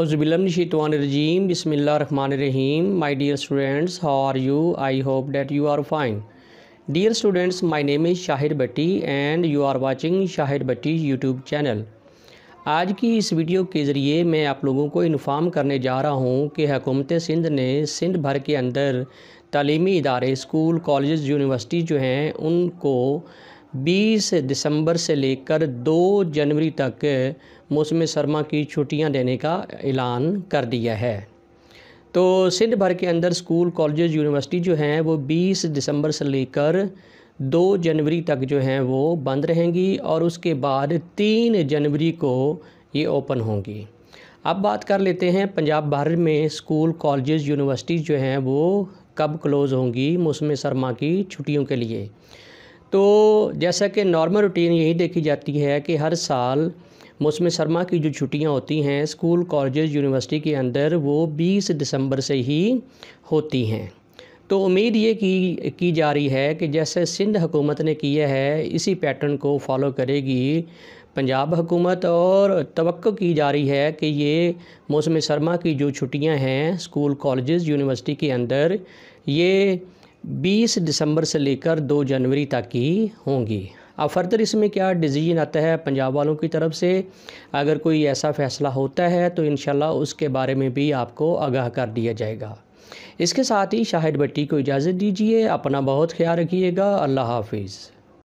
हज़बिलमशितवानरजीम रहीम my dear students how are you I hope that you are fine dear students my name is Shahir Bhatti and you are watching Shahir Bhatti YouTube channel आज की इस video के ज़रिए मैं आप लोगों को इन्फॉर्म करने जा रहा हूँ कि हकूमत सिंध ने सिंध भर के अंदर तलीमी इदारे स्कूल कॉलेज यूनिवर्सिटी जो हैं उनको 20 दिसंबर से लेकर 2 जनवरी तक मौसम सरमा की छुट्टियां देने का ऐलान कर दिया है तो सिंध भर के अंदर स्कूल कॉलेज यूनिवर्सिटी जो हैं वो 20 दिसंबर से लेकर 2 जनवरी तक जो हैं वो बंद रहेंगी और उसके बाद 3 जनवरी को ये ओपन होंगी अब बात कर लेते हैं पंजाब भर में स्कूल कॉलेज यूनिवर्सिटी जो हैं वो कब क्लोज़ होंगी मौसम सरमा की छुट्टियों के लिए तो जैसा कि नॉर्मल रूटीन यही देखी जाती है कि हर साल मौसम सरमा की जो छुट्टियां होती हैं स्कूल कॉलेज यूनिवर्सिटी के अंदर वो 20 दिसंबर से ही होती हैं तो उम्मीद ये की की जा रही है कि जैसे सिंध हुकूमत ने किया है इसी पैटर्न को फॉलो करेगी पंजाब हुकूमत और तो की जा रही है कि ये मौसम सरमा की जो छुट्टियां हैं स्कूल कॉलेज यूनिवर्सिटी के अंदर ये 20 दिसंबर से लेकर 2 जनवरी तक की होंगी अब फर्दर इसमें क्या डिसीजन आता है पंजाब वालों की तरफ से अगर कोई ऐसा फ़ैसला होता है तो इन उसके बारे में भी आपको आगाह कर दिया जाएगा इसके साथ ही शाहिद भट्टी को इजाज़त दीजिए अपना बहुत ख्याल रखिएगा अल्लाह हाफिज़